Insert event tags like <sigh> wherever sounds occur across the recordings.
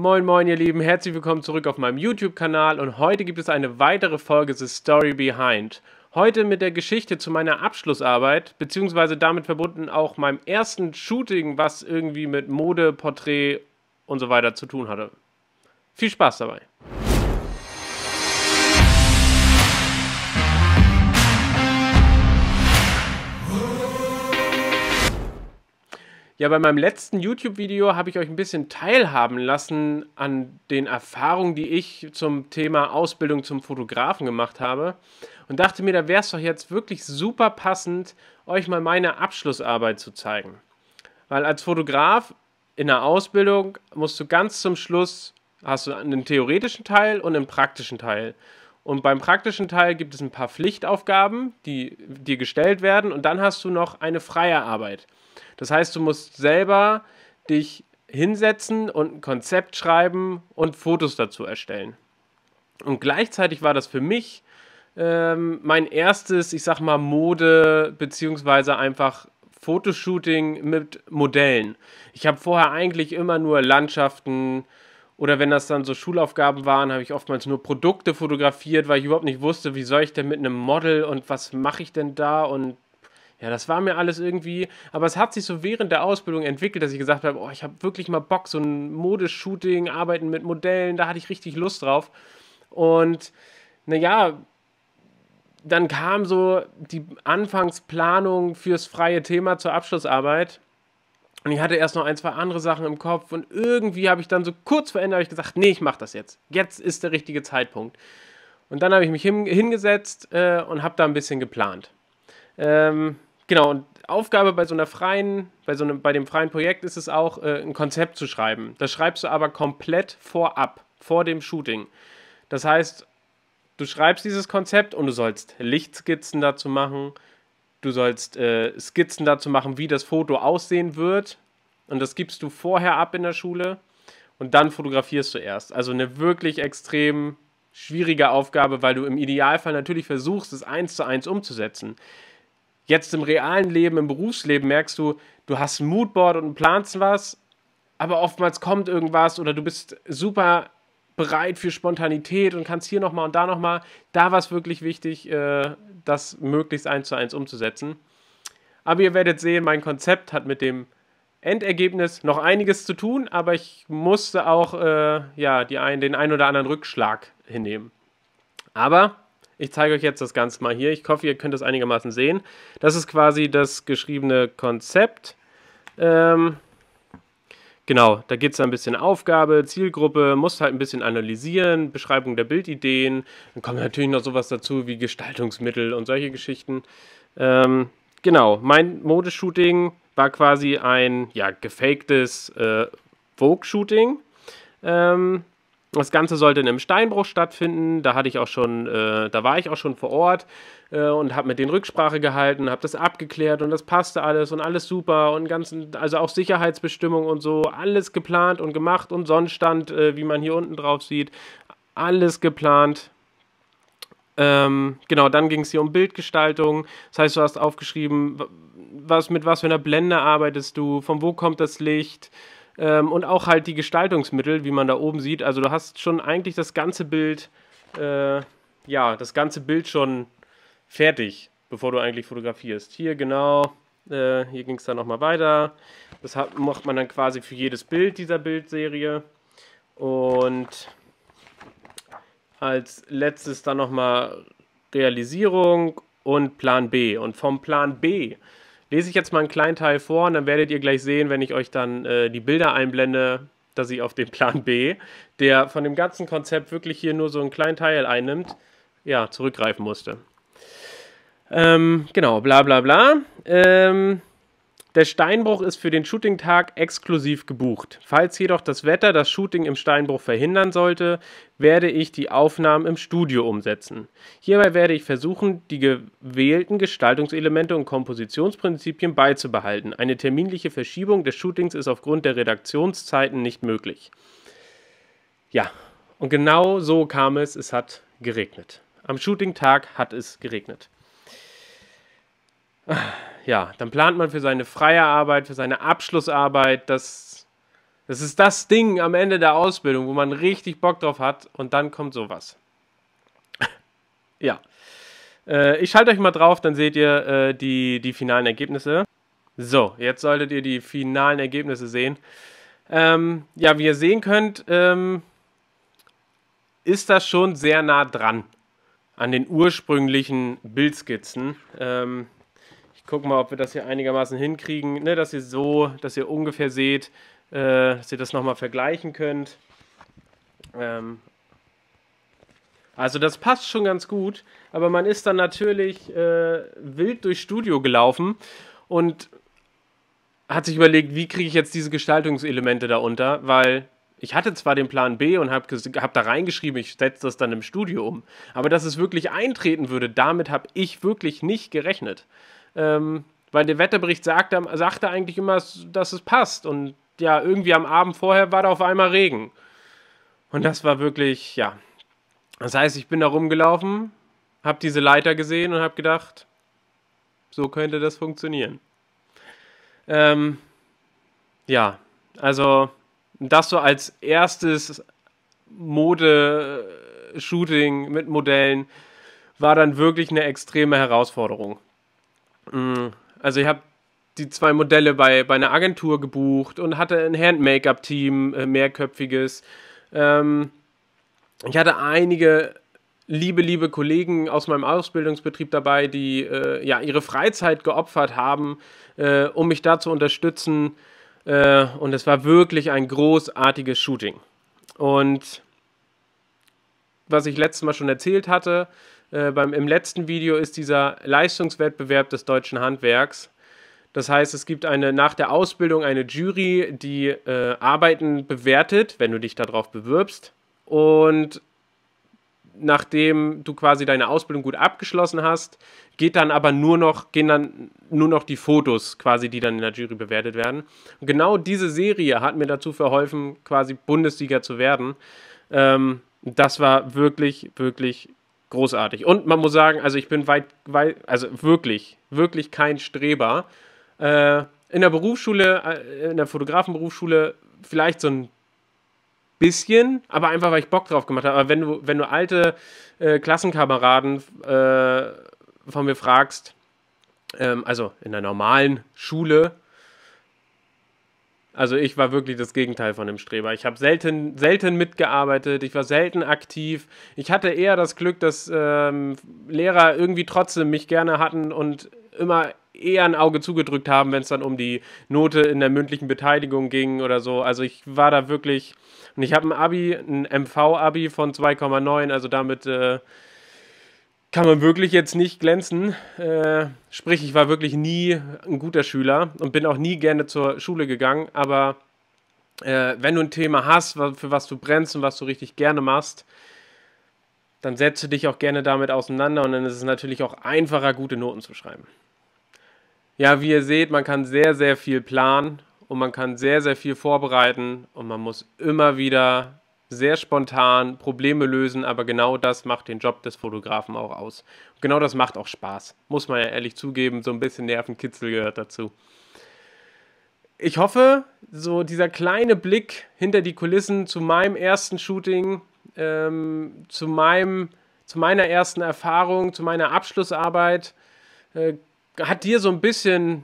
Moin moin ihr Lieben, herzlich willkommen zurück auf meinem YouTube-Kanal und heute gibt es eine weitere Folge The Story Behind. Heute mit der Geschichte zu meiner Abschlussarbeit, beziehungsweise damit verbunden auch meinem ersten Shooting, was irgendwie mit Mode, Porträt und so weiter zu tun hatte. Viel Spaß dabei! Ja, bei meinem letzten YouTube-Video habe ich euch ein bisschen teilhaben lassen an den Erfahrungen, die ich zum Thema Ausbildung zum Fotografen gemacht habe und dachte mir, da wäre es doch jetzt wirklich super passend, euch mal meine Abschlussarbeit zu zeigen. Weil als Fotograf in der Ausbildung musst du ganz zum Schluss, hast du einen theoretischen Teil und einen praktischen Teil. Und beim praktischen Teil gibt es ein paar Pflichtaufgaben, die dir gestellt werden. Und dann hast du noch eine freie Arbeit. Das heißt, du musst selber dich hinsetzen und ein Konzept schreiben und Fotos dazu erstellen. Und gleichzeitig war das für mich ähm, mein erstes, ich sag mal, Mode- beziehungsweise einfach Fotoshooting mit Modellen. Ich habe vorher eigentlich immer nur Landschaften oder wenn das dann so Schulaufgaben waren, habe ich oftmals nur Produkte fotografiert, weil ich überhaupt nicht wusste, wie soll ich denn mit einem Model und was mache ich denn da und ja, das war mir alles irgendwie, aber es hat sich so während der Ausbildung entwickelt, dass ich gesagt habe, oh, ich habe wirklich mal Bock, so ein Modeshooting, arbeiten mit Modellen, da hatte ich richtig Lust drauf. Und naja, dann kam so die Anfangsplanung fürs freie Thema zur Abschlussarbeit. Und ich hatte erst noch ein, zwei andere Sachen im Kopf und irgendwie habe ich dann so kurz vor Ende ich gesagt, nee, ich mache das jetzt. Jetzt ist der richtige Zeitpunkt. Und dann habe ich mich hingesetzt äh, und habe da ein bisschen geplant. Ähm, Genau, und Aufgabe bei so einer freien, bei so einem, bei dem freien Projekt ist es auch, äh, ein Konzept zu schreiben. Das schreibst du aber komplett vorab, vor dem Shooting. Das heißt, du schreibst dieses Konzept und du sollst Lichtskizzen dazu machen, du sollst äh, Skizzen dazu machen, wie das Foto aussehen wird. Und das gibst du vorher ab in der Schule und dann fotografierst du erst. Also eine wirklich extrem schwierige Aufgabe, weil du im Idealfall natürlich versuchst, es eins zu eins umzusetzen. Jetzt im realen Leben, im Berufsleben merkst du, du hast ein Moodboard und planst was, aber oftmals kommt irgendwas oder du bist super bereit für Spontanität und kannst hier nochmal und da nochmal. Da war es wirklich wichtig, äh, das möglichst eins zu eins umzusetzen. Aber ihr werdet sehen, mein Konzept hat mit dem Endergebnis noch einiges zu tun, aber ich musste auch äh, ja, die ein, den einen oder anderen Rückschlag hinnehmen. Aber ich zeige euch jetzt das Ganze mal hier. Ich hoffe, ihr könnt es einigermaßen sehen. Das ist quasi das geschriebene Konzept. Ähm, genau, da geht es ein bisschen Aufgabe, Zielgruppe, musst halt ein bisschen analysieren, Beschreibung der Bildideen. Dann kommt natürlich noch sowas dazu wie Gestaltungsmittel und solche Geschichten. Ähm, genau, mein Modeshooting war quasi ein ja, gefaktes äh, Vogue-Shooting. Ähm, das Ganze sollte in einem Steinbruch stattfinden. Da hatte ich auch schon, äh, da war ich auch schon vor Ort äh, und habe mit denen Rücksprache gehalten, habe das abgeklärt und das passte alles und alles super und ganzen, also auch Sicherheitsbestimmung und so, alles geplant und gemacht und Sonnenstand, äh, wie man hier unten drauf sieht, alles geplant. Ähm, genau, dann ging es hier um Bildgestaltung. Das heißt, du hast aufgeschrieben, was mit was für einer Blende arbeitest du, von wo kommt das Licht. Ähm, und auch halt die Gestaltungsmittel, wie man da oben sieht. Also du hast schon eigentlich das ganze Bild, äh, ja, das ganze Bild schon fertig, bevor du eigentlich fotografierst. Hier genau, äh, hier ging es dann nochmal weiter. Das hat, macht man dann quasi für jedes Bild dieser Bildserie. Und als letztes dann nochmal Realisierung und Plan B. Und vom Plan B lese ich jetzt mal einen kleinen Teil vor und dann werdet ihr gleich sehen, wenn ich euch dann äh, die Bilder einblende, dass ich auf den Plan B, der von dem ganzen Konzept wirklich hier nur so einen kleinen Teil einnimmt, ja, zurückgreifen musste. Ähm, genau, bla bla bla. Ähm, der Steinbruch ist für den Shootingtag exklusiv gebucht. Falls jedoch das Wetter das Shooting im Steinbruch verhindern sollte, werde ich die Aufnahmen im Studio umsetzen. Hierbei werde ich versuchen, die gewählten Gestaltungselemente und Kompositionsprinzipien beizubehalten. Eine terminliche Verschiebung des Shootings ist aufgrund der Redaktionszeiten nicht möglich. Ja, und genau so kam es, es hat geregnet. Am Shootingtag hat es geregnet. Ah ja, dann plant man für seine freie Arbeit, für seine Abschlussarbeit. Das, das ist das Ding am Ende der Ausbildung, wo man richtig Bock drauf hat und dann kommt sowas. <laughs> ja. Äh, ich schalte euch mal drauf, dann seht ihr äh, die, die finalen Ergebnisse. So, jetzt solltet ihr die finalen Ergebnisse sehen. Ähm, ja, wie ihr sehen könnt, ähm, ist das schon sehr nah dran an den ursprünglichen Bildskizzen. Ähm, gucken mal, ob wir das hier einigermaßen hinkriegen, ne, dass ihr so, dass ihr ungefähr seht, äh, dass ihr das nochmal vergleichen könnt. Ähm also das passt schon ganz gut, aber man ist dann natürlich äh, wild durchs Studio gelaufen und hat sich überlegt, wie kriege ich jetzt diese Gestaltungselemente da unter, weil ich hatte zwar den Plan B und habe hab da reingeschrieben, ich setze das dann im Studio um, aber dass es wirklich eintreten würde, damit habe ich wirklich nicht gerechnet. Ähm, weil der Wetterbericht sagte, sagte eigentlich immer, dass es passt. Und ja, irgendwie am Abend vorher war da auf einmal Regen. Und das war wirklich, ja. Das heißt, ich bin da rumgelaufen, habe diese Leiter gesehen und habe gedacht, so könnte das funktionieren. Ähm, ja, also das so als erstes Modeshooting mit Modellen war dann wirklich eine extreme Herausforderung. Mm, also ich habe die zwei Modelle bei, bei einer Agentur gebucht und hatte ein Hand-Make-up-Team, äh, mehrköpfiges. Ähm, ich hatte einige liebe, liebe Kollegen aus meinem Ausbildungsbetrieb dabei, die äh, ja ihre Freizeit geopfert haben, äh, um mich da zu unterstützen. und es war wirklich ein großartiges Shooting. Und was ich letztes Mal schon erzählt hatte, äh, beim, Im letzten Video ist dieser Leistungswettbewerb des deutschen Handwerks. Das heißt, es gibt eine nach der Ausbildung eine Jury, die äh, Arbeiten bewertet, wenn du dich darauf bewirbst. Und nachdem du quasi deine Ausbildung gut abgeschlossen hast, geht dann aber nur noch, gehen dann nur noch die Fotos quasi, die dann in der Jury bewertet werden. Und genau diese Serie hat mir dazu verholfen, quasi Bundesliga zu werden. Ähm, das war wirklich, wirklich großartig. Und man muss sagen, also ich bin weit, weit also wirklich, wirklich kein Streber. Äh, in der Berufsschule, äh, in der Fotografenberufsschule vielleicht so ein bisschen, aber einfach, weil ich Bock drauf gemacht habe. Aber wenn du, wenn du alte äh, Klassenkameraden äh, von mir fragst, ähm, also in der normalen Schule, also ich war wirklich das Gegenteil von dem Streber. Ich habe selten, selten mitgearbeitet, ich war selten aktiv. Ich hatte eher das Glück, dass ähm, Lehrer irgendwie trotzdem mich gerne hatten und immer eher ein Auge zugedrückt haben, wenn es dann um die Note in der mündlichen Beteiligung ging oder so. Also ich war da wirklich, und ich habe ein Abi, ein MV-Abi von 2,9, also damit... Äh, kann man wirklich jetzt nicht glänzen. Äh, sprich, ich war wirklich nie ein guter Schüler und bin auch nie gerne zur Schule gegangen. Aber äh, wenn du ein Thema hast, für was du brennst und was du richtig gerne machst, dann setze dich auch gerne damit auseinander und dann ist es natürlich auch einfacher, gute Noten zu schreiben. Ja, wie ihr seht, man kann sehr, sehr viel planen und man kann sehr, sehr viel vorbereiten und man muss immer wieder sehr spontan, Probleme lösen, aber genau das macht den Job des Fotografen auch aus. Genau das macht auch Spaß, muss man ja ehrlich zugeben, so ein bisschen Nervenkitzel gehört dazu. Ich hoffe, so dieser kleine Blick hinter die Kulissen zu meinem ersten Shooting, ähm, zu, meinem, zu meiner ersten Erfahrung, zu meiner Abschlussarbeit, äh, hat dir so ein bisschen,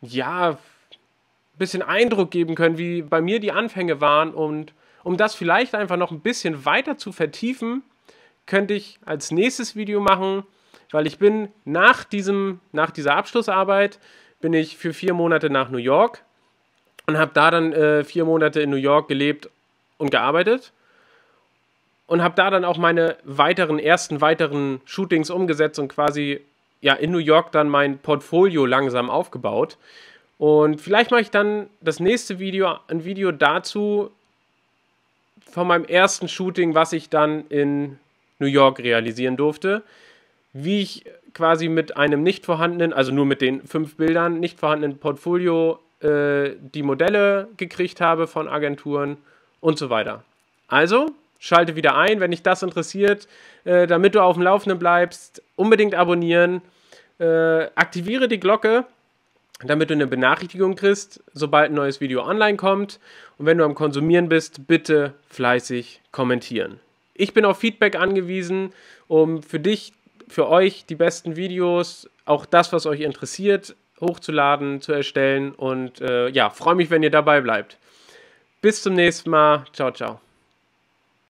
ja, ein bisschen Eindruck geben können, wie bei mir die Anfänge waren und um das vielleicht einfach noch ein bisschen weiter zu vertiefen, könnte ich als nächstes Video machen, weil ich bin nach, diesem, nach dieser Abschlussarbeit bin ich für vier Monate nach New York und habe da dann äh, vier Monate in New York gelebt und gearbeitet und habe da dann auch meine weiteren ersten weiteren Shootings umgesetzt und quasi ja in New York dann mein Portfolio langsam aufgebaut und vielleicht mache ich dann das nächste Video ein Video dazu von meinem ersten Shooting, was ich dann in New York realisieren durfte, wie ich quasi mit einem nicht vorhandenen, also nur mit den fünf Bildern, nicht vorhandenen Portfolio äh, die Modelle gekriegt habe von Agenturen und so weiter. Also, schalte wieder ein, wenn dich das interessiert, äh, damit du auf dem Laufenden bleibst, unbedingt abonnieren, äh, aktiviere die Glocke, damit du eine Benachrichtigung kriegst, sobald ein neues Video online kommt. Und wenn du am Konsumieren bist, bitte fleißig kommentieren. Ich bin auf Feedback angewiesen, um für dich, für euch die besten Videos, auch das, was euch interessiert, hochzuladen, zu erstellen. Und äh, ja, freue mich, wenn ihr dabei bleibt. Bis zum nächsten Mal. Ciao, ciao.